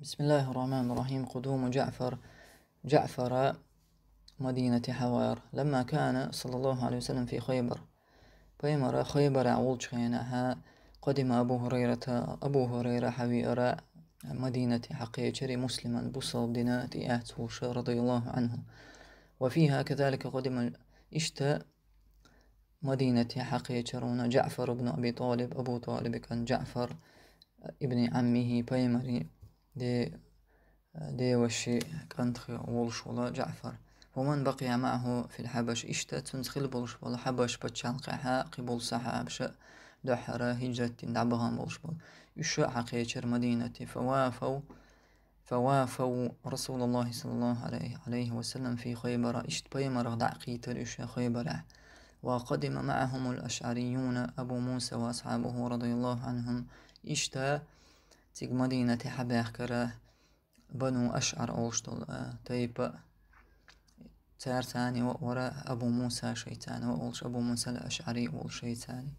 بسم الله الرحمن الرحيم قدوم جعفر جعفر مدينة حوار لما كان صلى الله عليه وسلم في خيبر فيمر خيبر عول شخينها قدم أبو هريرة أبو هريرة حوير مدينة حقيقة مسلما بصل دينات أهتوش رضي الله عنه وفيها كذلك قدم اشتى مدينة حقيقة جعفر بن أبي طالب أبو طالب كان جعفر ابن عمه بيمري دي دي وشي كنتخي ولش ولا جعفر ومن بقي معه في الحبش إشتا تنتخل بولش ولا حبش بتشان قحا قبول سحابش دحرة هجرة دعبغان بولش بول يشو حقية مدينة فوافوا فوافوا رسول الله صلى الله عليه, عليه وسلم في خيبر إشت بيمر قيتر الإشياء خيبر وقدم معهم الأشعريون أبو موسى وأصحابه رضي الله عنهم إشتا Цик Марина ти хабехкара بنو أشعر أوشتل آه، طيب آه، تار ثاني وأورا أبو موسى شيطان وأولش أبو موسى الأشعري وأول شيطاني